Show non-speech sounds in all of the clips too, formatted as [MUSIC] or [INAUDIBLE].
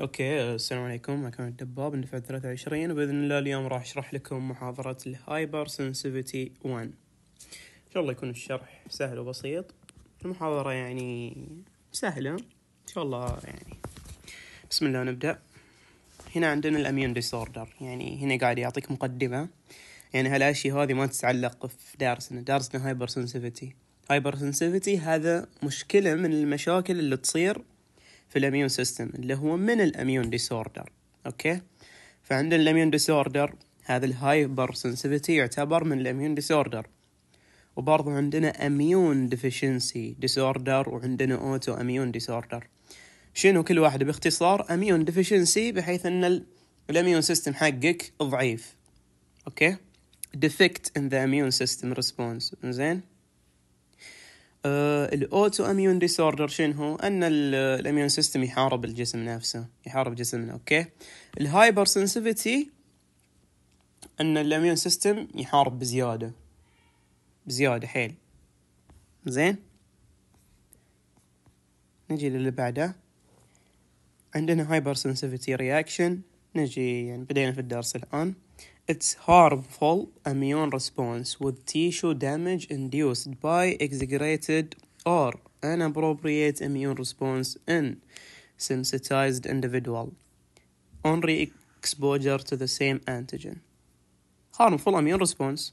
اوكي السلام عليكم معكم الدباب ثلاثة 23 وباذن الله اليوم راح اشرح لكم محاضرة الهايبر سنسيفيتي 1 ان شاء الله يكون الشرح سهل وبسيط المحاضرة يعني سهلة ان شاء الله يعني بسم الله نبدأ هنا عندنا الاميون ديسوردر يعني هنا قاعد يعطيك مقدمة يعني هالاشياء هذه ما تتعلق في دارسنا دارسنا هايبر سنسيفيتي هايبر سنسيفيتي هذا مشكلة من المشاكل اللي تصير في الاميون سيستم اللي هو من الاميون ديسوردر اوكي فعندنا الاميون ديسوردر هذا الهايبر سنسيفيتي يعتبر من الاميون ديسوردر وبرضه عندنا اميون ديفيشنسي ديسوردر وعندنا اوتو اميون ديسوردر شنو كل واحد باختصار اميون ديفيشنسي بحيث ان الاميون سيستم حقك ضعيف اوكي ديفكت ان ذا اميون سيستم ريسبونس زين آه، الاوتو اميون ديسوردر شنو هو ان الاميون سيستم يحارب الجسم نفسه يحارب جسمنا اوكي الهايبر سنسيفيتي ان الاميون سيستم يحارب بزياده بزياده حيل زين نجي للي بعده عندنا هايبر سنسيفيتي رياكشن نجي يعني بدينا في الدرس الان Its harmful immune response with tissue damage induced by exaggerated or inappropriate immune response in sensitized individual on re-exposure to the same antigen. Harmful immune response.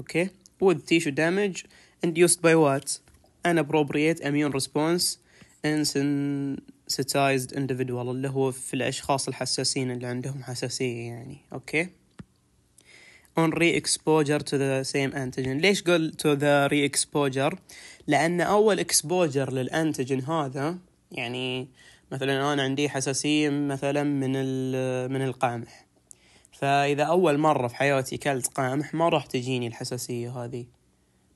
Okay, with tissue damage induced by what? Inappropriate immune response in sen- sensitized individual اللي هو في الأشخاص الحساسين اللي عندهم حساسية يعني أوكي on re-exposure to the same antigen ليش قول to the re-exposure لأن أول exposure للأنتيجن هذا يعني مثلا أنا عندي حساسية مثلا من من القمح فإذا أول مرة في حياتي كلت قمح ما راح تجيني الحساسية هذه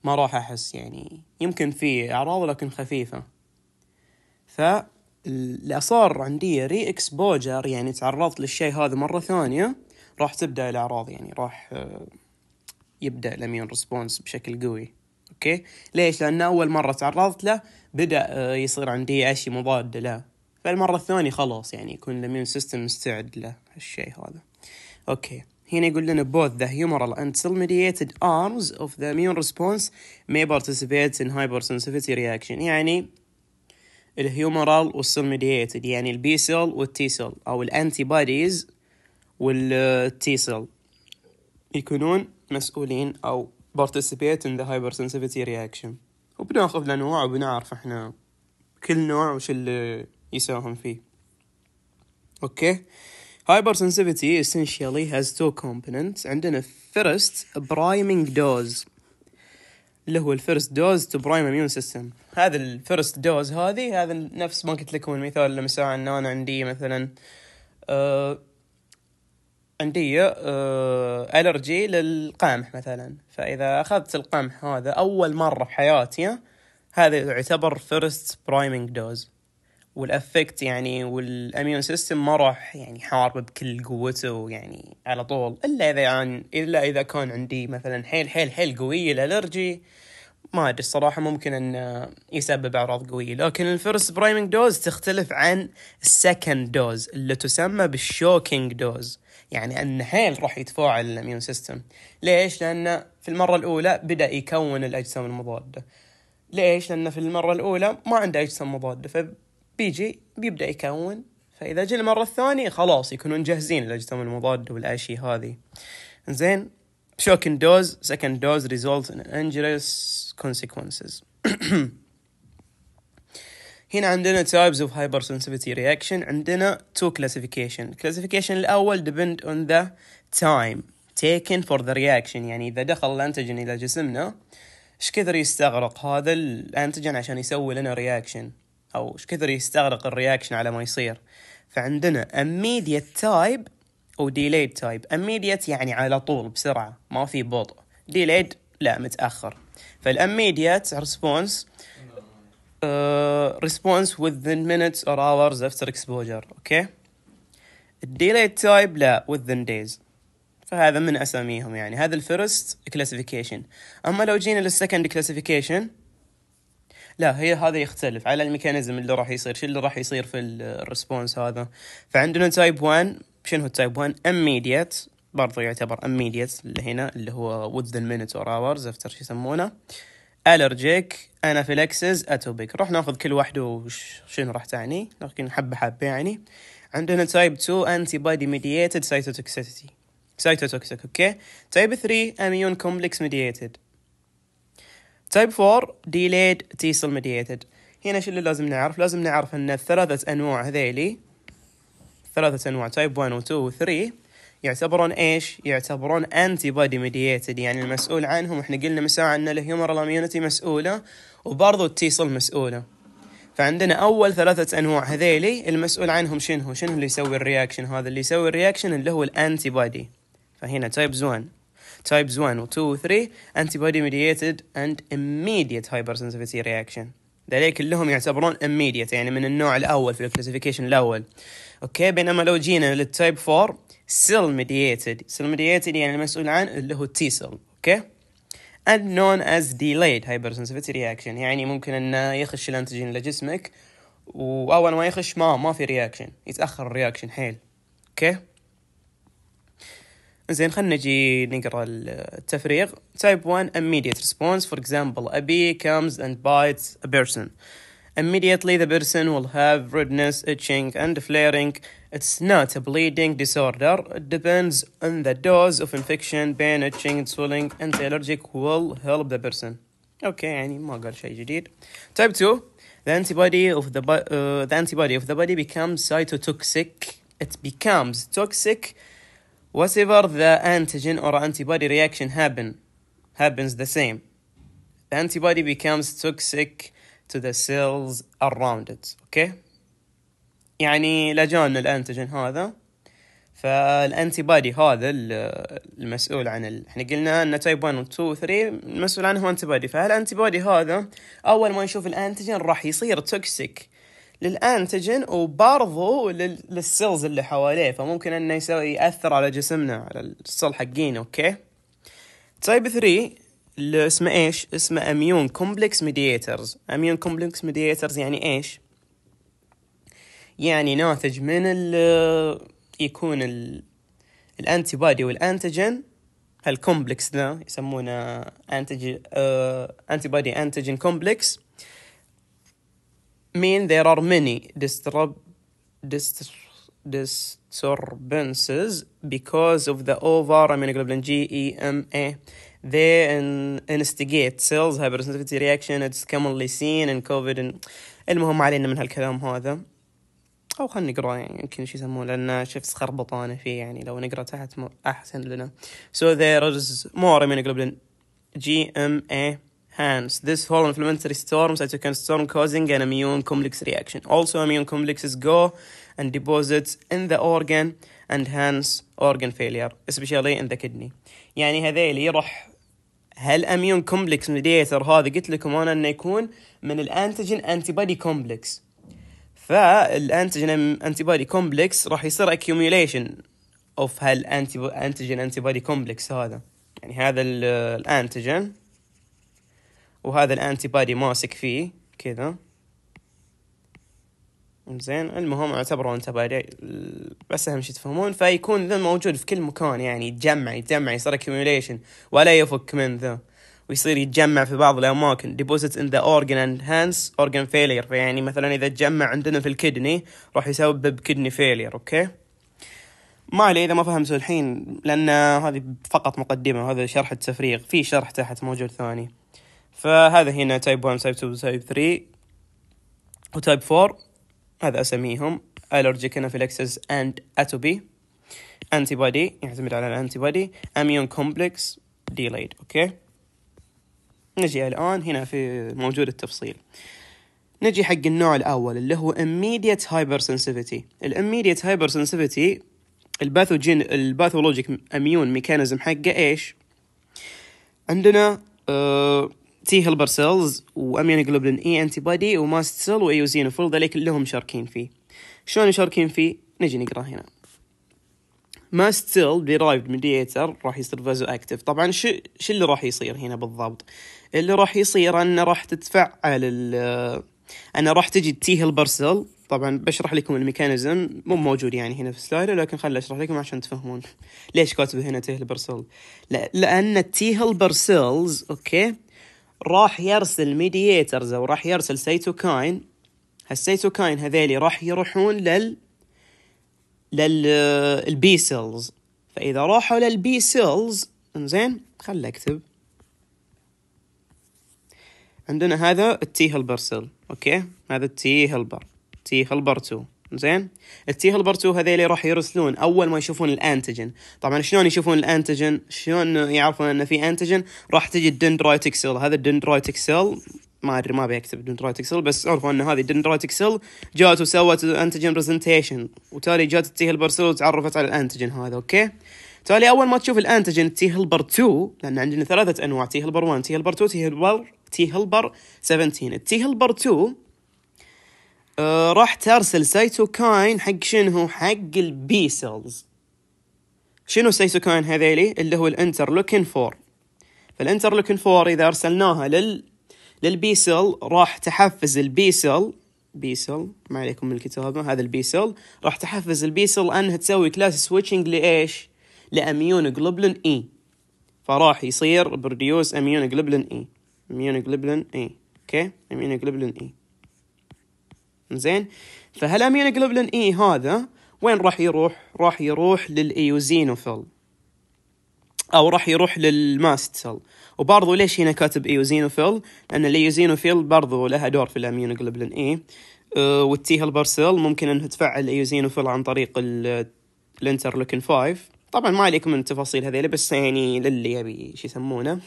ما راح أحس يعني يمكن في أعراض لكن خفيفة ف اللي صار عندي ري اكسبوجر يعني تعرضت للشيء هذا مره ثانيه راح تبدا الاعراض يعني راح آه، يبدا الاميون ريسبونس بشكل قوي اوكي ليش لان اول مره تعرضت له بدا آه، يصير عندي اشي مضاد له فالمره الثانيه خلاص يعني يكون الاميون سيستم مستعد له هالشيء هذا اوكي هنا يقول لنا both the humoral and cell mediated arms of the immune response may participate in hypersensitivity reaction يعني الهيومرال والسيل ميدييتد يعني البي سيل والتي سيل او الانتي بوديز والتي سيل يكونون مسؤولين او ان in the سنسيفيتي reaction وبناخذ الانواع وبنعرف احنا كل نوع وش اللي يساهم فيه اوكي سنسيفيتي essentially has two components عندنا first priming dose اللي هو الفيرست دوز تو برايم اميون سيستم هذا الفيرست دوز هذه هذا نفس ما قلت لكم المثال لما ساعة ان انا عندي مثلا آه عندي آه الرجي للقمح مثلا فاذا اخذت القمح هذا اول مره في حياتي هذا يعتبر فيرست برايمينج دوز والافكت يعني والاميون سيستم ما راح يعني حارب بكل قوته يعني على طول الا اذا يعني الا اذا كان عندي مثلا حيل حيل حيل قويه الالرجي ما ادري الصراحه ممكن ان يسبب اعراض قويه لكن الفيرست برايمنج دوز تختلف عن السكند دوز اللي تسمى بالشوكينج دوز يعني ان حيل راح يتفاعل الاميون سيستم ليش لان في المره الاولى بدا يكون الاجسام المضاده ليش لان في المره الاولى ما عنده اجسام مضاده بيجي بيبدا يكون فاذا جي المره الثانيه خلاص يكونون جاهزين للاجسام المضاده والاشياء هذه زين شوكن دوز سكند دوز ريزولت ان انجرس كونسيكونسز هنا عندنا types of سنسيفيتي reaction عندنا تو كلاسيفيكيشن الكلاسيفيكيشن الأول ديبند اون ذا تايم تيكن فور ذا رياكشن يعني إذا دخل الأنتجن إلى جسمنا إيش كثر يستغرق هذا الأنتجن عشان يسوي لنا رياكشن او ايش كثر يستغرق الرياكشن على ما يصير فعندنا immediate تايب وديليد تايب immediate يعني على طول بسرعه ما في بطء delayed لا متاخر فالاميديات ريسبونس ريسبونس within minutes or hours after exposure اوكي الديليد تايب لا within days فهذا من اساميهم يعني هذا الفيرست كلاسيفيكيشن اما لو جينا للسكند كلاسيفيكيشن لا هي هذا يختلف على الميكانيزم اللي راح يصير شو اللي راح يصير في الريسبونس هذا فعندنا تايب 1 شنو هو التايب 1 اميديت برضو يعتبر اميديت اللي هنا اللي هو within minutes or hours افتر شو يسمونه الرجيك انافيلكسز اتوبيك راح ناخذ كل واحده وشنو راح تعني لكن حبه حبه يعني عندنا تايب 2 انتي بادي ميدييتد سايتوتوكسيتي سايتوتوكسيك اوكي تايب 3 اميون كومبلكس ميدييتد تايب 4 ديليد سيل ميديتد هنا شو اللي لازم نعرف لازم نعرف ان الثلاثة انواع هذيلي ثلاثة انواع تايب 1 و 2 و 3 يعتبرون ايش؟ يعتبرون انتي بودي ميديتد يعني المسؤول عنهم احنا قلنا من ساعة ان الهيومرال اميونيتي مسؤولة التي التيسل مسؤولة فعندنا اول ثلاثة انواع هذيلي المسؤول عنهم شنو؟ شنو اللي يسوي الرياكشن؟ هذا اللي يسوي الرياكشن اللي هو الانتي بودي فهنا تايب 1 types 1 و 2 و 3 antibody mediated and immediate hypersensitivity reaction ذلك كلهم يعتبرون immediate يعني من النوع الأول في الكلاسيفيكيشن الأول أوكي بينما لو جينا للتايب 4 cell mediated cell mediated يعني المسؤول عن اللي هو T cell أوكي and known as delayed hypersensitivity reaction يعني ممكن أنه يخش الأنتجين لجسمك وأول ما يخش ما ما في رياكشن يتأخر الرياكشن حيل أوكي زين خلينا نجي نقرا التفريغ type 1 immediate response for example a bee comes and bites a person immediately the person will have redness itching and flaring it's not a bleeding disorder it depends on the dose of infection pain itching swelling the allergic will help the person okay يعني ما قال شيء جديد type 2 the antibody of the uh, the antibody of the body becomes cytotoxic it becomes toxic Whatever the antigen or antibody reaction happen, happens the same. The antibody becomes toxic to the cells around it. Okay? يعني لجان الانتيجين هذا فالانتيبادي هذا المسؤول عن ال... احنا قلنا ان تايب 1 و 2 و 3 المسؤول عنه هو انتيبادي فهالانتيبادي هذا اول ما يشوف الانتيجين راح يصير توكسيك للانتجن وبرضه للسيلز اللي حواليه فممكن انه يسوي ياثر على جسمنا على السيل حقين اوكي تايب 3 اللي اسمه ايش اسمه اميون كومبلكس ميدياترز اميون كومبلكس ميدياترز يعني ايش يعني ناتج من ال يكون ال الانتي بادي والانتجن هالكومبلكس ذا يسمونه انتج انتي بادي انتجن كومبلكس mean there are many disturb, dis disturbances because of the over immunoglobulin A. They in, instigate cells hypersensitivity reaction. It's commonly seen in COVID. And المهم علينا من هالكلام هذا. او خلينا نقرا يعني يمكن شو يسمونه لان شفت خربطانه فيه يعني لو نقرا تحت احسن لنا so there is more immunoglobulin GMA hands. This whole inflammatory storm, cytokine storm, causing an immune complex reaction. Also, immune complexes go and deposits in the organ and hence organ failure, especially in the kidney. يعني هذيل يروح هالاميون كومبلكس ميديتر هذا قلت لكم انا انه يكون من الانتيجين انتي بودي كومبلكس فالانتيجين انتي بودي كومبلكس راح يصير اكيوميليشن اوف هالانتي انتيجين انتي بودي كومبلكس هذا يعني هذا الانتيجين وهذا الانتي بادي ماسك فيه كذا زين المهم اعتبروا انتبادي بس اهم شيء تفهمون فيكون ذا موجود في كل مكان يعني يتجمع يتجمع يصير accumulation ولا يفك من ذا ويصير يتجمع في بعض الاماكن ديبوزيت ان ذا organ اند هانس organ فيلير فيعني مثلا اذا تجمع عندنا في الكدني راح يسبب كدني فيلير اوكي ما علي اذا ما فهمتوا الحين لان هذه فقط مقدمه هذا شرح التفريغ في شرح تحت موجود ثاني فهذا هنا تايب 1 تايب 2 تايب 3 وتايب 4 هذا اسميهم allergic anaphylaxis and atopy antibody يعتمد على الانتي immune complex delayed اوكي نجي الان هنا في موجود التفصيل نجي حق النوع الاول اللي هو immediate hypersensitivity الاميديت hypersensitivity الباثوجين الباثولوجيك اميون ميكانيزم حقه ايش عندنا أه تي هيلبر سيلز جلوبلين اي انتي بادي وماست سيل وايوزينوفيل ذلك كلهم شاركين فيه شلون يشاركين فيه نجي نقرا هنا ماست سيل derived mediator راح يصير فازو اكتف طبعا شو شو اللي راح يصير هنا بالضبط اللي راح يصير انه راح تتفعل ال انا راح تجي تي هيلبر سيل طبعا بشرح لكم الميكانيزم مو موجود يعني هنا في السلايد لكن خليني اشرح لكم عشان تفهمون ليش كاتب هنا تي هيلبر سيل لان التي هيلبر سيلز اوكي راح يرسل ميدييترز او راح يرسل سيتوكاين هالسيتوكاين هذيلي راح يروحون لل لل للبي آه، سيلز فاذا راحوا للبي سيلز انزين خل اكتب عندنا هذا التي هلبر سيل اوكي هذا التي هلبر تي هلبر 2 زين التي 2 هذيلي راح يرسلون اول ما يشوفون الانتجن طبعا شلون يشوفون الانتجن شلون يعرفون انه في انتجن راح تجي الدندرايتك سيل هذا الدندرايتك سيل ما ادري ما ابي اكتب دندرايتك سيل بس عرفوا ان هذه الدندرايتك سيل جات وسوت انتجن برزنتيشن وتالي جات التي هلبر سيل وتعرفت على الانتجن هذا اوكي تالي اول ما تشوف الانتجن تي هيلبر 2 لان عندنا ثلاثه انواع تي هيلبر 1 تي هيلبر 2 تي هيلبر تي هيلبر 17 التي هيلبر 2 آه راح ترسل سايتوكاين حق شنو حق البي سيلز شنو سايتوكاين هذيلي اللي هو الانتر لوكين فور فالانتر لوكين فور اذا ارسلناها لل للبي سيل راح تحفز البي سيل بي سيل ما عليكم من الكتابه هذا البي سيل راح تحفز البي سيل انها تسوي كلاس سويتشنج لايش؟ لاميون جلوبلين اي فراح يصير بروديوس اميون جلوبلين اي اميون جلوبلين اي اوكي اميون جلوبلين اي زين جلوبلين اي هذا وين راح يروح راح يروح للايوزينوفيل او راح يروح للماست سيل وبرضه ليش هنا كاتب ايوزينوفيل لان الايوزينوفيل برضه لها دور في جلوبلين اي أه، والتي هيلبر سيل ممكن انها تفعل الايوزينوفيل عن طريق الانترلوكين 5 طبعا ما عليكم من التفاصيل هذيله بس يعني للي يبي شو يسمونه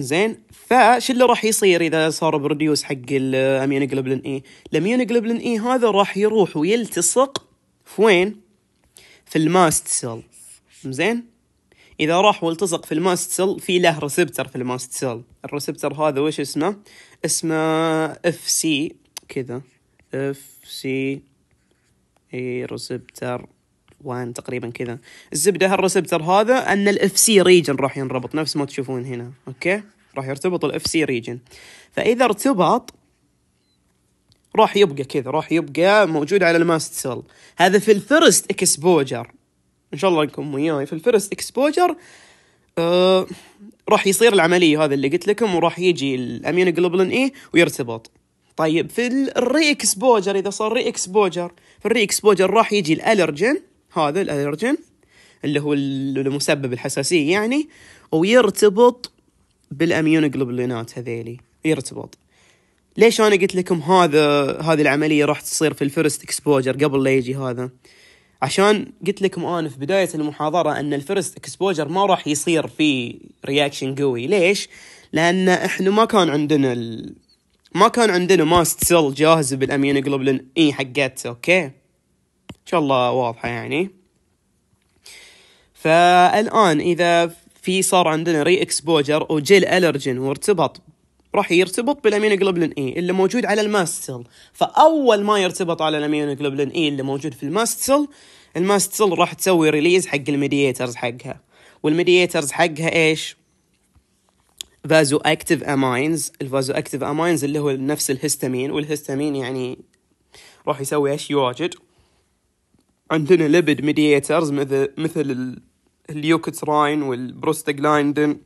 زين فش اللي راح يصير اذا صار بروديوس حق الاميونوجلوبلين اي الاميونوجلوبلين اي هذا راح يروح ويلتصق في وين في الماست سيل زين اذا راح والتصق في الماست سيل في له ريسبتر في الماست سيل الريسبتر هذا وش اسمه اسمه اف سي كذا اف سي اي ريسبتر وان تقريبا كذا الزبده هالريسبتر هذا ان الاف سي ريجن راح ينربط نفس ما تشوفون هنا اوكي راح يرتبط الاف سي ريجن فاذا ارتبط راح يبقى كذا راح يبقى موجود على الماست سيل هذا في الفيرست اكسبوجر ان شاء الله انكم وياي في الفيرست اكسبوجر آه، راح يصير العمليه هذا اللي قلت لكم وراح يجي الاميونوجلوبولين اي ويرتبط طيب في الري اكسبوجر اذا صار ري اكسبوجر في الري اكسبوجر راح يجي الالرجين هذا الالرجن اللي هو المسبب الحساسيه يعني ويرتبط بالاميونوجلوبولينات هذيلي يرتبط ليش انا قلت لكم هذا هذه العمليه راح تصير في الفيرست اكسبوجر قبل لا يجي هذا عشان قلت لكم انا في بدايه المحاضره ان الفيرست اكسبوجر ما راح يصير في رياكشن قوي ليش لان احنا ما كان عندنا ال... ما كان عندنا ماست سيل جاهزه بالاميونوجلوبولين اي حقت اوكي شاء الله واضحة يعني فالآن إذا في صار عندنا ري اكسبوجر وجيل الرجن وارتبط راح يرتبط بالامينوجلوبولين اي اللي موجود على الماست سيل فاول ما يرتبط على الامينوجلوبولين اي اللي موجود في الماست سيل الماست سيل راح تسوي ريليز حق الميدييترز حقها والميدييترز حقها ايش فازو اكتيف اماينز الفازو اكتيف اماينز اللي هو نفس الهستامين والهستامين يعني راح يسوي ايش يواجد عندنا لبد ميدياترز مثل مثل اليوكتراين والبروستاجلاندين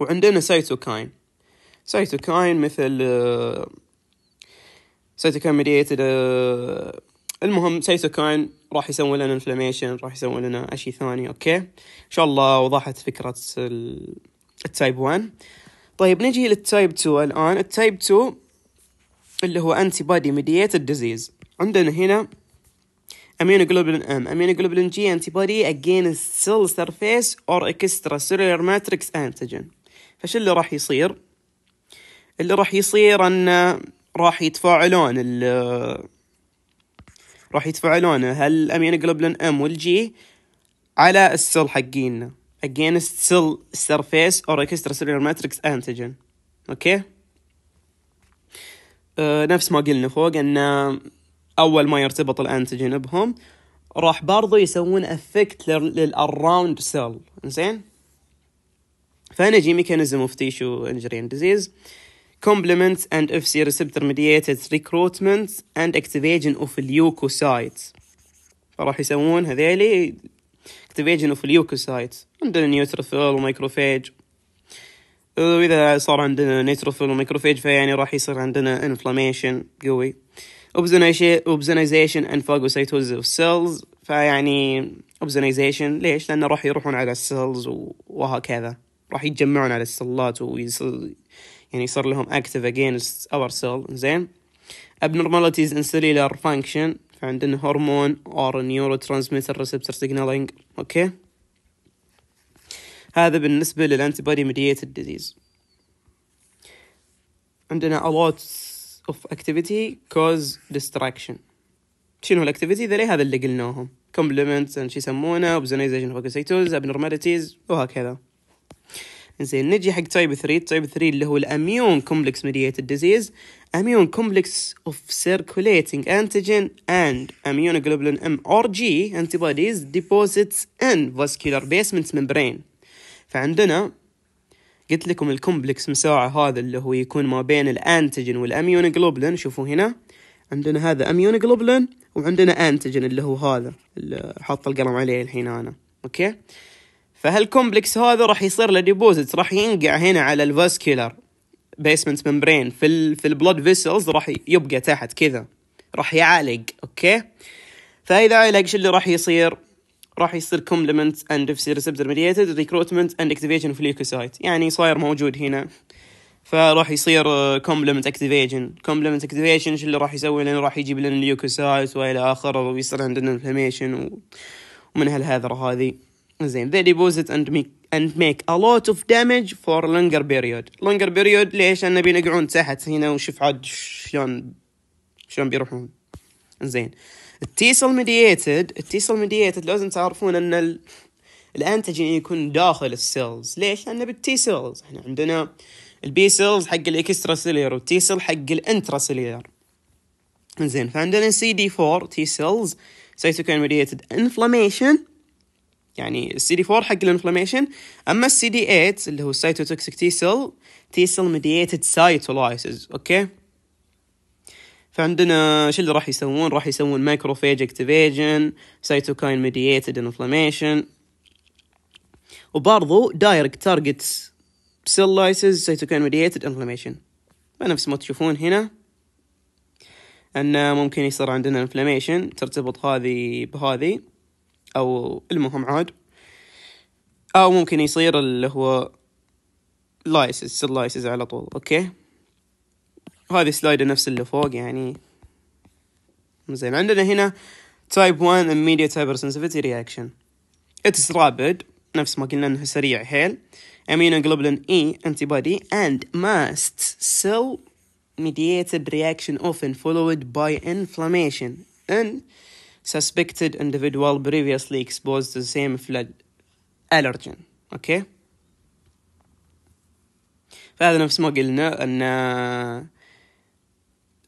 وعندنا سايتوكاين سايتوكاين مثل سايتوكاين آه، آه، ميديتد المهم سايتوكاين راح يسوي لنا انفلاميشن راح يسوي لنا اشي ثاني اوكي ان شاء الله وضحت فكرة التايب 1 طيب نجي للتايب 2 الان التايب 2 اللي هو انتي بادي ميديتد ديزيز عندنا هنا immunoglobulin M. Immunoglobulin G antibody against cell surface or extracellular matrix antigen. فش اللي راح يصير؟ اللي راح يصير أن راح يتفاعلون ال راح يتفاعلون هالامينوجلوبلين ام والجي على السيل حقينا against cell surface or extracellular matrix antigen اوكي okay. أه نفس ما قلنا فوق ان اول ما يرتبط الانتيجين بهم راح برضو يسوون افكت للاراوند سيل زين فنجي ميكانيزم اوف تيشو انجري اند ديزيز كومبلمنت اند اف سي ريسبتور mediated ريكروتمنت اند activation اوف leukocytes فراح يسوون هذيلي activation اوف leukocytes عندنا نيوتروفيل وميكروفاج واذا صار عندنا نيتروفيل وميكروفيج فيعني راح يصير عندنا انفلاميشن قوي اوبزنايزيشن اند فاجوسايتوز اوف سيلز فيعني اوبزنايزيشن ليش؟ لانه راح يروحون على السيلز وهكذا راح يتجمعون على السلات ويصير يعني يصير لهم اكتف اجينست اور سيل زين abnormalities in cellular function فعندنا هرمون اور نيورو ترانسميتر ريسبتر signaling اوكي okay. هذا بالنسبة للانتي بودي ميديتد ديزيز عندنا a lot of activity cause distraction شنو الاكتيفيتي ذي هذا اللي قلناهم compliments شو يسمونه obsession phagocytosis abnormalities وهكذا زين نجي حق تايب 3 تايب 3 اللي هو الاميون كومبلكس ميديتد ديزيز اميون كومبلكس اوف سيركوليتنج انتيجين اند اميون جلوبولين ام ار جي انتي بوديز ديبوزيتس ان فاسكولار بيسمنت ممبرين فعندنا قلت لكم الكومبلكس مساعة هذا اللي هو يكون ما بين الانتجين والاميون جلوبلين شوفوا هنا عندنا هذا اميون جلوبلين وعندنا انتجين اللي هو هذا اللي حاط القلم عليه الحين انا اوكي فهالكومبلكس هذا راح يصير له ديبوزيت راح ينقع هنا على الفاسكولار بيسمنت ممبرين في الـ في البلود فيسلز راح يبقى تحت كذا راح يعالج اوكي فاذا عالج شو اللي راح يصير راح يصير كومبلمنت اند ريسبتور ميديتد ريكروتمنت اند اكتيفيشن في الليكوسايت يعني صاير موجود هنا فراح يصير كومبلمنت اكتيفيشن كومبلمنت اكتيفيشن اللي راح يسوي لنا راح يجيب لنا اليوكوسايت والى اخره ويصير عندنا انفلاميشن ومن هالهذره هذه زين they deposit and make and make a lot of damage for longer period longer period ليش انا بينقعون تحت هنا وشوف عاد شلون شلون بيروحون زين التيسل ميدييتد التيسل ميدييتد لازم تعرفون ان ال... الانتجين يكون داخل السيلز ليش لان بالتي سيلز احنا عندنا البي سيلز حق الاكسترا سيلير والتي سيل حق الانترا سيلير زين فعندنا سي دي 4 تي سيلز سيتوكاين ميديتد انفلاميشن يعني السي دي 4 حق الانفلاميشن اما السي دي 8 اللي هو السيتوتوكسيك تي سيل تي سيل ميديتد سايتولايسز اوكي فعندنا شو اللي راح يسوون راح يسوون مايكروفيج اكتيفيجن سيتوكاين ميدييتد انفلاميشن وبرضو دايركت تارجت سيل لايسز سيتوكاين ميدييتد انفلاميشن فنفس ما تشوفون هنا ان ممكن يصير عندنا انفلاميشن ترتبط هذه بهذه او المهم عاد او ممكن يصير اللي هو لايسز سيل لايسز على طول اوكي okay. وهذه سلايدة نفس اللي فوق يعني زين عندنا هنا تايب 1 immediate hypersensitivity reaction it's rapid نفس ما قلنا انه سريع حيل immunoglobulin E antibody and mast cell mediated reaction often followed by inflammation in suspected individual previously exposed to the same flood allergen اوكي okay. فهذا نفس ما قلنا ان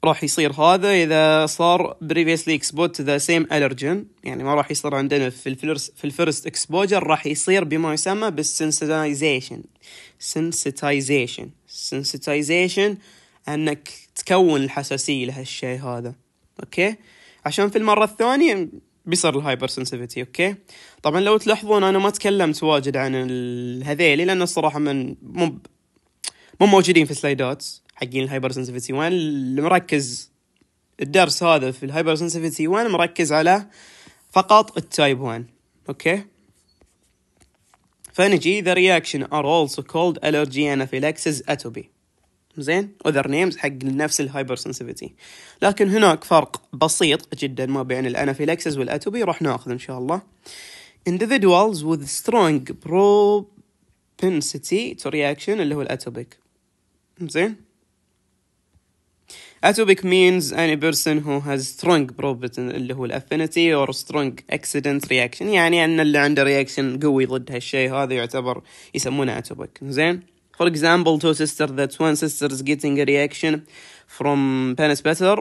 راح يصير هذا اذا صار بريفيسلي اكسبوت ذا سيم الرجن يعني ما راح يصير عندنا في الفيرست في الفيرست اكسبوجر راح يصير بما يسمى بالسنسيتايزيشن سنسيتايزيشن سنسيتايزيشن انك تكون الحساسيه لهالشيء هذا اوكي عشان في المره الثانيه بيصير الهايبر سنسيفيتي اوكي طبعا لو تلاحظون انا ما تكلمت واجد عن هذيلي لان الصراحه من مو مو موجودين في سلايدات حقين الهايبر سنسيفيتي 1 اللي مركز الدرس هذا في الهايبر سنسيفيتي 1 مركز على فقط التايب 1 اوكي فنجي the رياكشن are also called allergy anaphylaxis اتوبي زين other names حق نفس الهايبر سنسيفيتي لكن هناك فرق بسيط جدا ما بين الانافيلاكسيز والاتوبي راح ناخذ ان شاء الله individuals with strong propensity to reaction اللي هو الاتوبيك زين Atopic means any person who has strong probability اللي هو affinity or strong accident reaction يعني ان اللي عنده رياكشن قوي ضد هالشيء هذا يعتبر يسمونه atopic زين For example, two sisters that one sister is getting a reaction from penis better,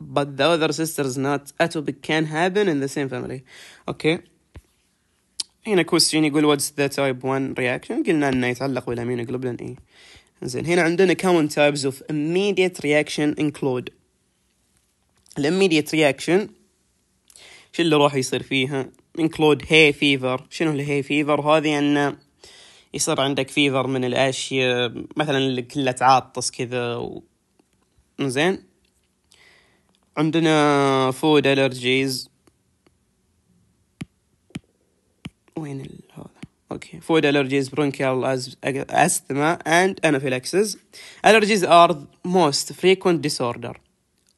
but the other sister is not. Atopic can happen in the same family. Okay. هنا كوستين يقول واتس ذا تايب 1 رياكشن قلنا انه يتعلق بالامين جلوبلين اي e. زين هنا عندنا كاونت تايبز اوف immediate رياكشن انكلود الاميديت رياكشن شو اللي راح يصير فيها انكلود هي فيفر شنو الهي فيفر هذه ان يصير عندك فيفر من الاشياء مثلا اللي كلها تعطس كذا و... زين عندنا فود الرجيز وين هذا اوكي فود allergies bronchial asthma and anaphylaxis allergies are the most frequent disorder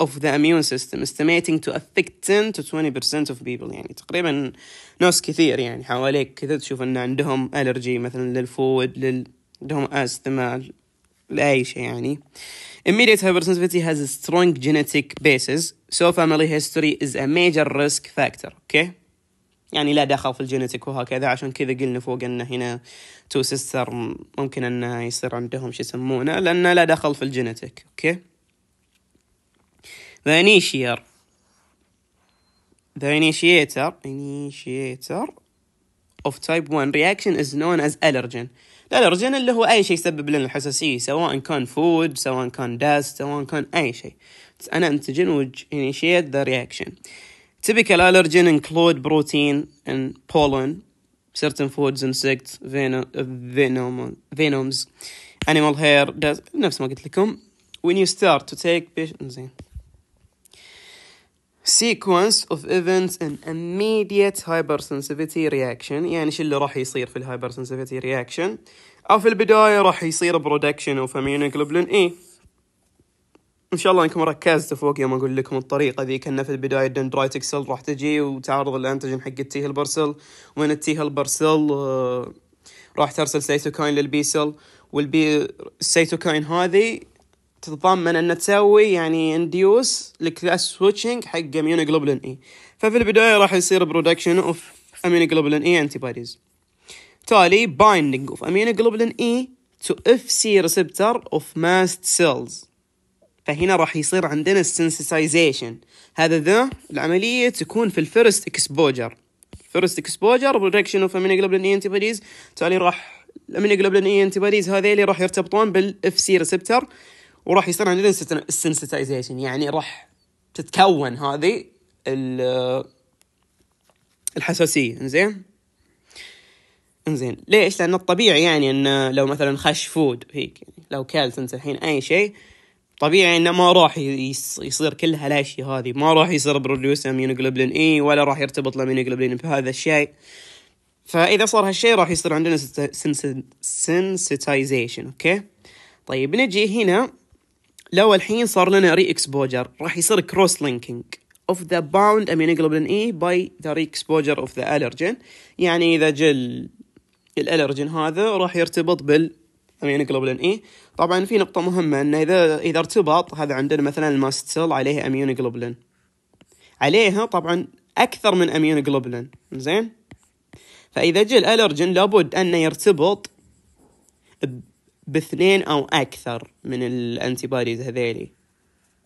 of the immune system estimating to affect 10 to 20% of people يعني تقريبا ناس كثير يعني حواليك كذا تشوف ان عندهم الرجي مثلا للفود لل عندهم استما لأي شيء يعني immediate hypersensitivity has a strong genetic basis so family history is a major risk factor okay يعني لا دخل في الجينيتك وهكذا عشان كذا قلنا فوق ان هنا تو سيستر ممكن انه يصير عندهم شو يسمونه لانه لا دخل في الجينيتك اوكي The initiator ذا انيشيتر انيشيتر of type 1 reaction is known as allergen الالرجين اللي هو اي شيء يسبب لنا الحساسيه سواء كان فود سواء كان داست سواء كان اي شيء انا انتجن وانيشيت ذا رياكشن Typical allergen include protein and pollen, certain foods, insects, venom, venoms, animal hair, dust, نفس ما قلت لكم. When you start to take زين. sequence of events in immediate hypersensitivity reaction يعني شو اللي راح يصير في الهايبرسنسيفيتي reaction أو في البداية راح يصير production of immunoglobulin E ان شاء الله انكم ركزتوا فوق يوم اقول لكم الطريقه ذي كنا في البدايه الدندرايت اكسل راح تجي وتعرض الانتجن حق التي هيلبر سيل وين التي هيلبر آه، راح ترسل سيتوكاين للبي سيل والبي السيتوكاين هذه تتضمن ان تسوي يعني انديوس لكلاس سويتشنج حق اميون جلوبلين اي ففي البدايه راح يصير برودكشن اوف اميون جلوبلين اي انتي بوديز تالي بايندينج اوف اميون جلوبلين اي تو اف سي ريسبتر اوف ماست سيلز فهنا راح يصير عندنا السنسيسايزيشن هذا ذا العملية تكون في الفيرست اكسبوجر فيرست اكسبوجر برودكشن اوف امينوجلوبولين اي انتيبوديز تالي راح الامينوجلوبولين اي انتيبوديز هذيلي راح يرتبطون بالاف سي ريسبتر وراح يصير عندنا السنسيسايزيشن يعني راح تتكون هذه الحساسية انزين انزين ليش؟ لأن الطبيعي يعني أنه لو مثلا خش فود هيك لو كلت أنت الحين أي شيء طبيعي انه ما راح يصير كل هالاشياء هذه ما راح يصير بروديوس اميونوجلوبلين اي ولا راح يرتبط الاميونوجلوبلين بهذا الشيء فاذا صار هالشيء راح يصير عندنا سنسيتايزيشن اوكي طيب نجي هنا لو الحين صار لنا ري اكسبوجر راح يصير كروس لينكينج of the bound immunoglobulin اي e by the re-exposure of the allergen يعني إذا جل الألرجين هذا راح يرتبط بال يعني نقلب اي طبعا في نقطه مهمه انه اذا اذا ارتبط هذا عندنا مثلا الماست سيل عليه اميونوجلوبولين عليها طبعا اكثر من اميونوجلوبولين زين فاذا جاء الالرجن لابد انه يرتبط باثنين او اكثر من الانتي بوديز هذيلي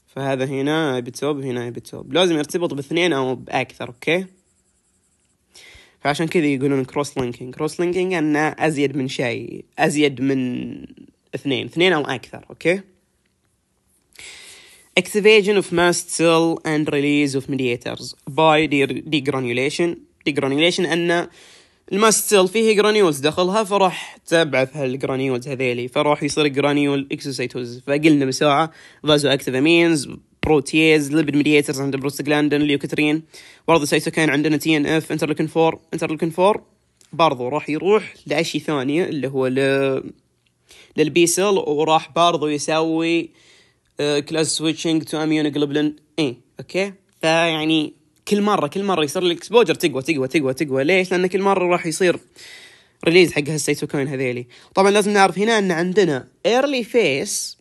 فهذا هنا بتوب هنا بتوب لازم يرتبط باثنين او باكثر اوكي فعشان كذا يقولون كروس لينكينج كروس لينكينج انه ازيد من شيء ازيد من اثنين اثنين او اكثر اوكي Activation of mast cell and release of mediators by degranulation degranulation أن الماست سيل فيه جرانيولز دخلها فراح تبعث هالجرانيولز هذيلي فراح يصير جرانيول اكسوسيتوز فقلنا بساعة فازو اكتيف امينز بروتيز ليبن ميديترز عند بروستجلاندين ليوكترين برضه سيتوكين عندنا تي ان اف انترلوكين 4 انترلوكين 4 برضه راح يروح لأشي ثانية اللي هو ل... للبي سيل وراح برضه يسوي كلاس سويتشنج تو اميون جلوبلين اي اوكي فيعني كل مره كل مره يصير الاكسبوجر تقوى تقوى تقوى تقوى ليش؟ لان كل مره راح يصير ريليز حق هالسيتوكاين هذيلي طبعا لازم نعرف هنا ان عندنا ايرلي فيس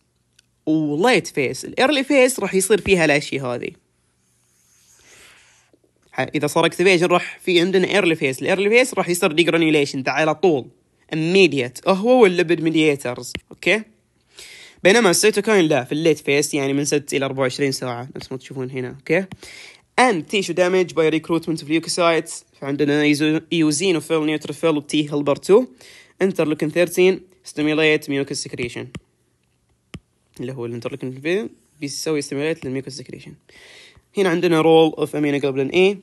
وليت فيس الايرلي فيس راح يصير فيها الاشياء هذه اذا صار اكتيفيشن راح في عندنا ايرلي فيس الايرلي فيس راح يصير ديجرانيوليشن على طول immediate هو والليبيد ميدياترز اوكي بينما السيتوكاين لا في الليت فيس يعني من 6 الى 24 ساعه نفس ما تشوفون هنا اوكي and tissue damage by recruitment of leukocytes فعندنا ايوزينوفيل neutrophil T helper 2 interleukin 13 stimulate mucus سكريشن اللي هو الانترلوكين فين بيسوي استيميليت للميكو سكريشن هنا عندنا رول اوف امينو جلوبلين اي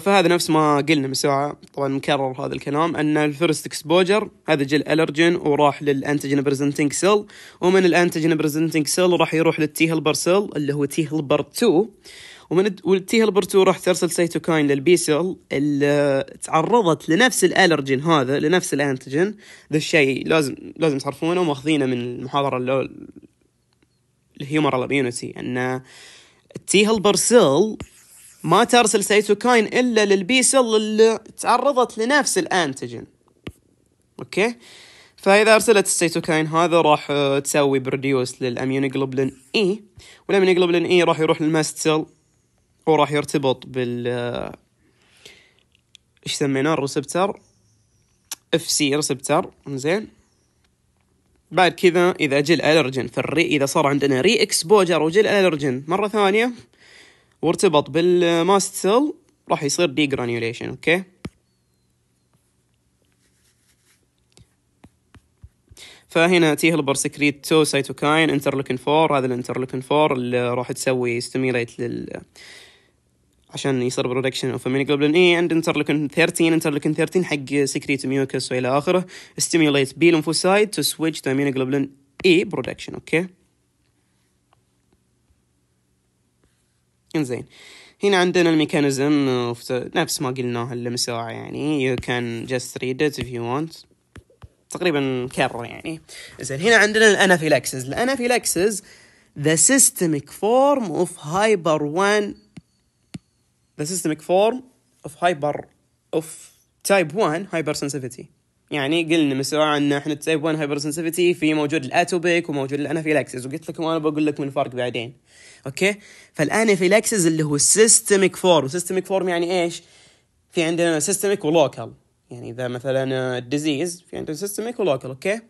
فهذا نفس ما قلنا من ساعة طبعا مكرر هذا الكلام أن الفيرست اكسبوجر هذا جل الرجن وراح للأنتجين بريزنتنج سيل ومن الأنتجين بريزنتنج سيل راح يروح للتي هيلبر سيل اللي هو تي هيلبر 2 ومن والتي 2 راح ترسل سيتوكاين للبي سيل اللي تعرضت لنفس الالرجين هذا لنفس الانتيجين ذا الشيء لازم لازم تعرفونه وماخذينه من المحاضره اللي الهيومرال اميونيتي ان التي هيلبر سيل ما ترسل سيتوكاين الا للبي سيل اللي تعرضت لنفس الانتيجين اوكي فاذا ارسلت السيتوكاين هذا راح تسوي بروديوس للاميونوجلوبلين اي e. والاميونوجلوبلين اي e راح يروح للماست سيل وراح يرتبط بال ايش سميناه الريسبتر اف سي ريسبتر زين بعد كذا اذا جل الالرجن في الري اذا صار عندنا ري اكسبوجر وجل الالرجن مره ثانيه وارتبط بالماست سيل راح يصير دي جرانيوليشن اوكي فهنا تي هلبر سكريت تو سيتوكاين انترلوكين 4 هذا الانترلوكين 4 اللي راح تسوي ستيميليت لل عشان يصير برودكشن اوف ميني جلوبلين اي اند انترلوكين 13 انترلوكين 13 حق سكريت ميوكس والى اخره ستيميوليت بي لمفوسايد تو سويتش تو ميني جلوبلين اي برودكشن اوكي انزين هنا عندنا الميكانيزم نفس ما قلناه اللمساعة يعني you can just read it if you want تقريبا كرر يعني زين هنا عندنا الانافيلاكسز الانافيلاكسز the systemic form of hyper 1 the systemic form of hyper of type 1 hypersensitivity يعني قلنا من ساعة ان احنا تايب 1 هايبر سنسيفيتي في موجود الاتوبيك وموجود الانافيلاكسيز وقلت لكم انا بقول لكم الفرق بعدين اوكي فالانافيلاكسيز اللي هو سيستميك فورم سيستميك فورم يعني ايش في عندنا سيستميك ولوكال يعني اذا مثلا الديزيز في عندنا سيستميك ولوكال اوكي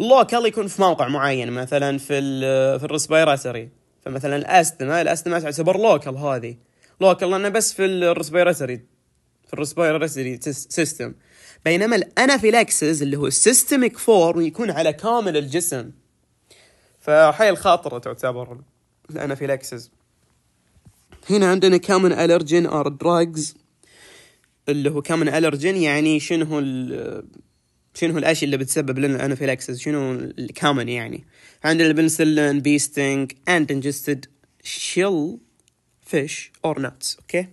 اللوكال يكون في موقع معين مثلا في الـ في الريسبيراتوري فمثلا الاستما الاستما تعتبر لوكال هذه لوكال لانه بس في الرسبيراتوري في الرسبيراتوري سيستم بينما الانافيلاكسز اللي هو السيستميك فورم يكون على كامل الجسم فحيل خاطره تعتبر الانافيلاكسز هنا عندنا كامن الرجين ار دراجز اللي هو كامن الرجين يعني شنو هو شنو الاشياء اللي بتسبب لنا الانافيلاكسس شنو الكامن يعني عندنا البنسلين بيستنج اند انجستد شيل fish or nuts اوكي okay?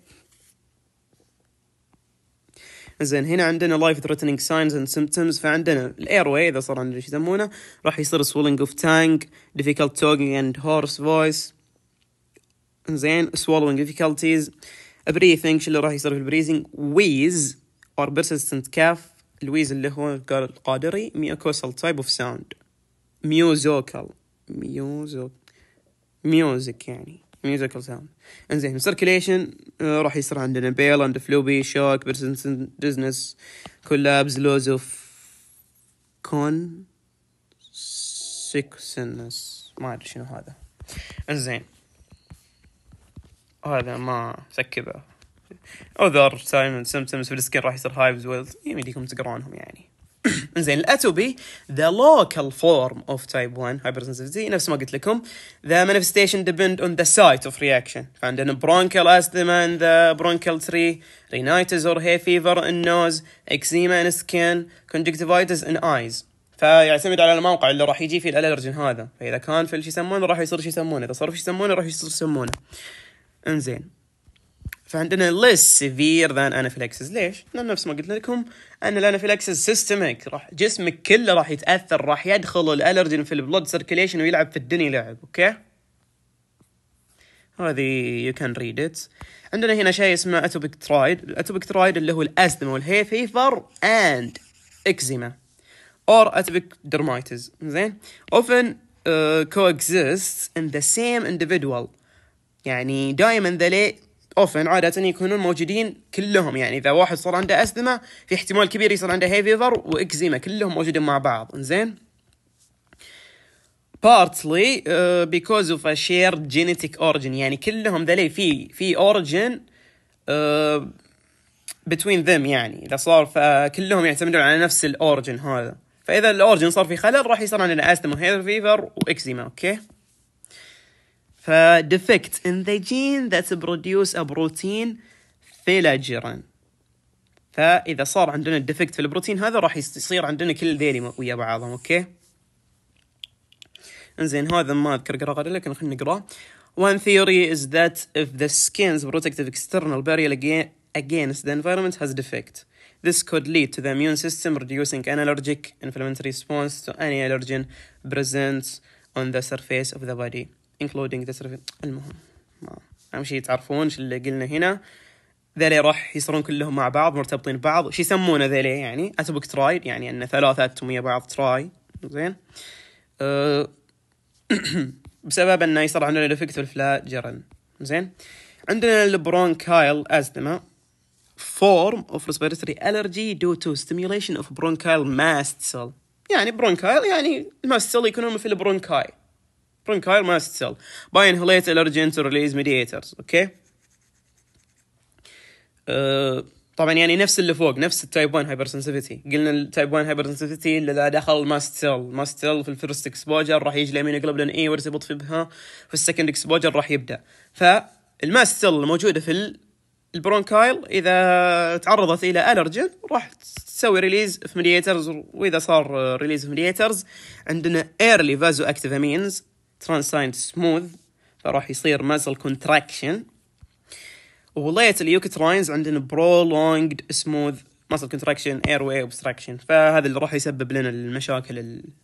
زين هنا عندنا life threatening signs and symptoms فعندنا الايروي اذا صار عندنا شو يسمونه راح يصير swelling of tongue difficult talking and hoarse voice زين swallowing difficulties breathing شو اللي راح يصير في البريزنج wheeze or persistent cough الويز اللي هو قال القادري ميوكوسال تايب اوف ساوند ميوزوكال ميوزوك ميوزك يعني ميوزيكال ساوند انزين سيركيليشن راح يصير عندنا بيل اند فلوبي شوك بيرسنس بزنس كولابز اوف كون سيكسنس ما ادري شنو هذا انزين هذا ما سكبه اوذر سايمون سمسمس في السكين راح يصير هايفز ويلز يمديكم تقرونهم يعني [COUGHS] زين الاتوبي ذا لوكال فورم اوف تايب 1 هايبر سنسيفيتي نفس ما قلت لكم ذا مانيفستيشن ديبند اون ذا سايت اوف رياكشن فعندنا برونكال استما ان ذا برونكال تري رينايتس اور هي فيفر ان نوز اكزيما ان سكين كونجكتيفايتس ان ايز فيعتمد على الموقع اللي راح يجي فيه الالرجن هذا فاذا كان في شو يسمونه راح يصير شو يسمونه اذا صار شو يسمونه راح يصير شو يسمونه انزين فعندنا less severe than anaphylaxis ليش؟ لان نفس ما قلت لكم ان الانافيلاكسس سيستمك راح جسمك كله راح يتاثر راح يدخل الالرجين في البلود سيركيليشن ويلعب في الدنيا لعب اوكي؟ هذه يو كان ريد ات عندنا هنا شيء اسمه اتوبيك ترايد الاتوبيك ترايد اللي هو والهي فيفر اند اكزيما اور اتوبيك درمايتز زين often uh, coexist in the same individual يعني دائما ذلي اوفن عاده يكونون موجودين كلهم يعني اذا واحد صار عنده اسثما في احتمال كبير يصير عنده هي فيفر واكزيما كلهم موجودين مع بعض انزين partly uh, because of a shared genetic origin يعني كلهم ذلي في في origin uh, between them يعني اذا صار فكلهم يعتمدون على نفس الاورجن هذا فاذا الاورجن صار في خلل راح يصير عندنا استما هير فيفر واكزيما اوكي okay? فديفكت ان ذا جين ذات بروديوس produce a protein فاذا صار عندنا الديفكت في البروتين هذا راح يصير عندنا كل ذيلي ويا بعضهم اوكي انزين هذا ما اذكر قرأه لكن خلينا نقرا One theory is that if the skin's protective external barrier against the environment has defect, this could lead to the immune system reducing an allergic inflammatory response to any allergen present on the surface of the body. including this المهم اهم شيء تعرفون شو اللي قلنا هنا ذلي راح يصيرون كلهم مع بعض مرتبطين ببعض شو يسمونه ذلي يعني اتوبك ترايد يعني ان ثلاثاتهم ويا بعض تراي زين أه [CLEARS THROAT] بسبب انه يصير عندنا الافكت والفلاجرن زين عندنا البرونكايل ازمه form of respiratory allergy due to stimulation of bronchial mast cell يعني برونكايل يعني الماست سيل يكونون في البرونكاي برون هاير ماست سيل باي هليت الارجنت ريليز ميديترز اوكي أه، طبعا يعني نفس اللي فوق نفس التايب 1 هايبر سنسيفيتي قلنا التايب 1 هايبر سنسيفيتي اللي اذا دخل ماست سيل ماست سيل في الفيرست اكسبوجر راح يجي اليمين يقلب لنا اي ويرتبط في بها في السكند اكسبوجر راح يبدا فالماست سيل الموجوده في البرونكايل اذا تعرضت الى الرجن راح تسوي ريليز في ميدياترز واذا صار ريليز في ميدياترز عندنا ايرلي فازو اكتيف امينز ترانساين سموث فراح يصير مازل كونتراكشن وولاية اليوكتراينز عندنا برولونجد سموث ماسل كونتراكشن اير واي فهذا اللي راح يسبب لنا المشاكل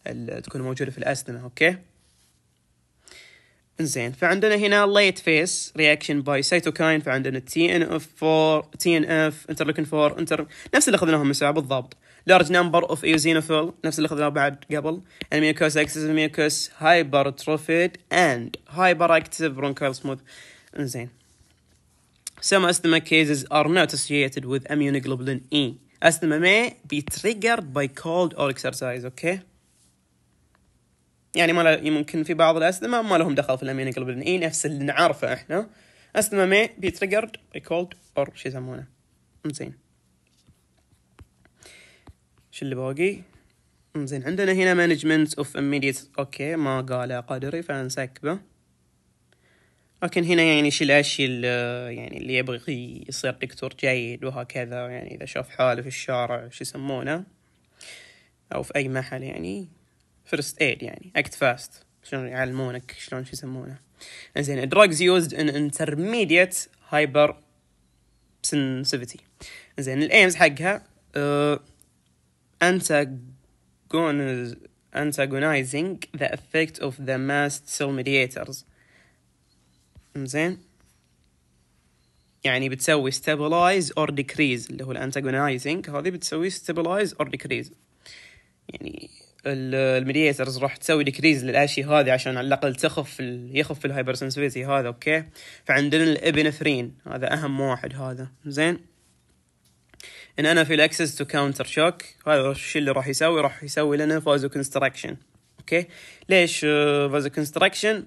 اللي تكون موجوده في الاسنان اوكي okay? انزين فعندنا هنا late فيس reaction by cytokine فعندنا tnf 4 TNF interleukin 4 انتر نفس اللي اخذناهم من ساعه بالضبط large number of eosinophil نفس اللي اخذناه بعد قبل الميوكوس اكسس الميوكوس هايبر and hyperactive bronchial smooth انزين Some asthma cases are not associated with immunoglobulin E. Asthma may be triggered by cold or exercise, okay? يعني ما ممكن في بعض الاسلمه ما لهم دخل في الامين قلب اي نفس اللي نعرفه احنا اسلمه مي بي تريجرد ريكولد اور شو يسمونه زين شو اللي باقي زين عندنا هنا مانجمنت اوف اميديت اوكي ما قال قدري فنسكبه لكن هنا يعني شو الاشياء اللي يعني اللي يبغي يصير دكتور جيد وهكذا يعني اذا شاف حاله في الشارع شو يسمونه او في اي محل يعني فيرست ايد يعني اكت فاست شلون يعلمونك شلون شو يسمونه انزين drugs used in intermediate hyper sensitivity انزين الايمز حقها uh, antagonizing the effect of the mast cell mediators انزين يعني بتسوي stabilize or decrease اللي هو الانتاجونايزنج هذه بتسوي stabilize or decrease يعني الميديترز راح تسوي ديكريز للاشياء هذه عشان على الاقل تخف يخف الهايبر سنسيفيتي هذا اوكي فعندنا الابنفرين هذا اهم واحد هذا زين ان انا في الاكسس تو كاونتر شوك هذا الشيء اللي راح يسوي راح يسوي لنا فازو كونستراكشن اوكي ليش فازو آه، كونستراكشن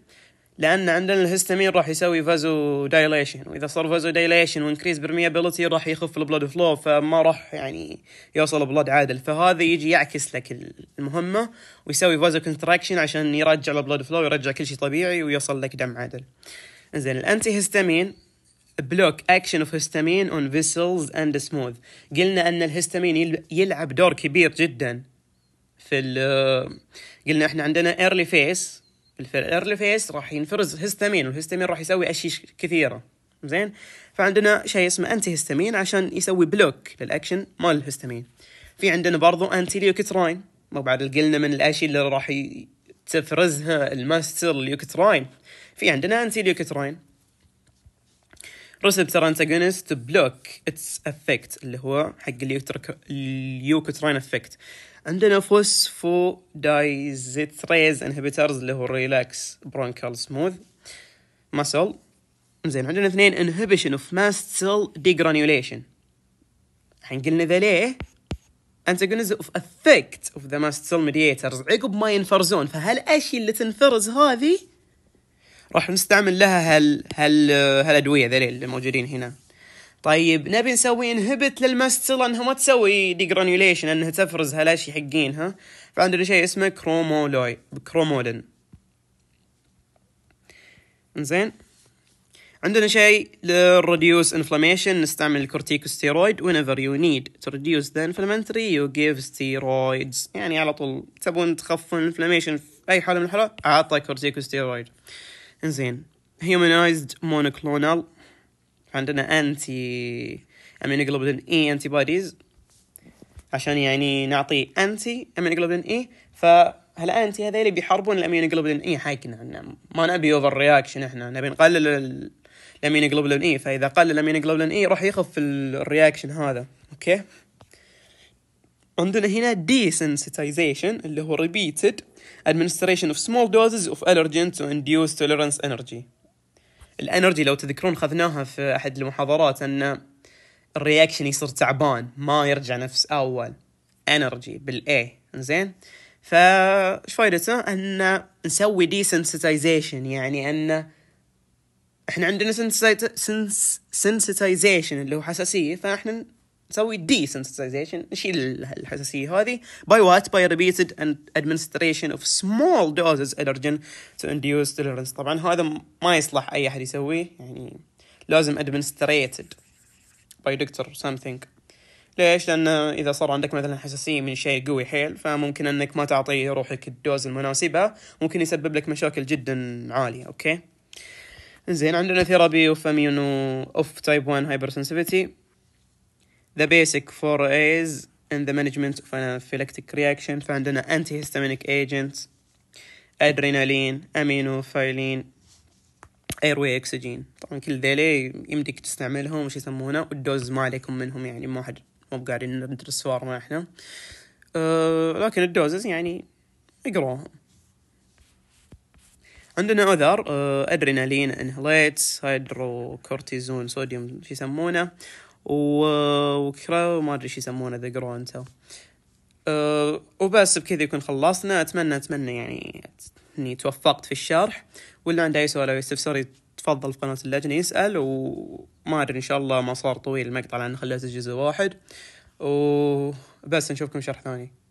لان عندنا الهستامين راح يسوي فازو دايليشن واذا صار فازو دايليشن وانكريز برميابيلتي راح يخف البلود فلو فما راح يعني يوصل بلود عادل فهذا يجي يعكس لك المهمه ويسوي فازو كونتراكشن عشان يرجع البلود فلو ويرجع كل شيء طبيعي ويوصل لك دم عادل زين الانتي هستامين بلوك اكشن اوف هستامين اون فيسلز اند سموث قلنا ان الهستامين يلعب دور كبير جدا في قلنا احنا عندنا ايرلي فيس الايرلي فيس راح ينفرز هيستامين والهيستامين راح يسوي اشياء كثيره زين فعندنا شيء اسمه انتي هيستامين عشان يسوي بلوك للاكشن مال الهيستامين في عندنا برضو انتي ليوكتراين مو بعد قلنا من الاشياء اللي راح تفرزها الماستر ليوكتراين في عندنا انتي ليوكتراين ريسبتر انتاجونست بلوك اتس افكت اللي هو حق اليوكتراين افكت عندنا فوسفو دايزيتريز انهبيترز اللي هو ريلاكس برونكال سموث مسل زين عندنا اثنين انهبيشن اوف ماست سيل ديجرانيوليشن الحين قلنا ذا ليه antagonism اوف افكت اوف ذا ماست سيل ميديترز عقب ما ينفرزون فهالاشياء اللي تنفرز هذه راح نستعمل لها هال هال هالادويه ذي اللي موجودين هنا طيب نبي نسوي انهبت للمستل انها ما تسوي ديجرانيوليشن انها تفرز هالاشي حقينها فعندنا شيء اسمه كرومولوي كرومولين انزين عندنا شيء للريديوس انفلاميشن نستعمل الكورتيكوستيرويد whenever you need to reduce the inflammatory you give steroids يعني على طول تبون تخفون الانفلاميشن في اي حاله من الحالات اعطى كورتيكوستيرويد انزين humanized monoclonal عندنا انتي امينوجلوبين اي انتي بوديز عشان يعني نعطي انتي امينوجلوبين اي فهالانتي هذول بيحاربون الامينوجلوبين e؟ اي حقنا ما نبي اوفر رياكشن احنا نبي نقلل الامينوجلوبين اي e. فاذا قلل الامينوجلوبين اي e راح يخف الرياكشن هذا اوكي عندنا هنا desensitization اللي هو repeated administration of small doses of allergen to induce tolerance energy الانرجي لو تذكرون خذناها في احد المحاضرات ان الرياكشن يصير تعبان ما يرجع نفس اول انرجي بالاي زين فايش فايدته ان نسوي دي سنسيتايزيشن يعني ان احنا عندنا سنسيتايزيشن اللي هو حساسيه فاحنا نسوي desensitization نشيل الحساسيه هذه by what by repeated and administration of small doses allergen to induce tolerance طبعا هذا ما يصلح اي احد يسويه يعني لازم administrated by دكتور something ليش؟ لأن إذا صار عندك مثلا حساسية من شيء قوي حيل فممكن أنك ما تعطي روحك الدوز المناسبة ممكن يسبب لك مشاكل جدا عالية أوكي؟ زين عندنا ثيرابي اوف اميونو اوف تايب 1 هايبرسنسيفيتي the basic four A's in the management of anaphylactic reaction فعندنا antihistaminic agents ادرينالين أمينوفايلين فايلين ايروي اكسجين طبعا كل ذيلي إيه يمديك تستعملهم وش يسمونه والدوز ما عليكم منهم يعني ما حد مو بقاعدين ندرس ما احنا أه لكن الدوزز يعني اقروهم عندنا اذر أه ادرينالين انهليتس هيدروكورتيزون صوديوم شو يسمونه وكرا وما ادري ايش يسمونه ذا أه، جرونتو وبس بكذا يكون خلصنا اتمنى اتمنى يعني اني توفقت في الشرح واللي عنده اي سؤال او استفسار تفضل في قناه اللجنه يسال وما ادري ان شاء الله ما صار طويل المقطع لان خليته جزء واحد وبس نشوفكم شرح ثاني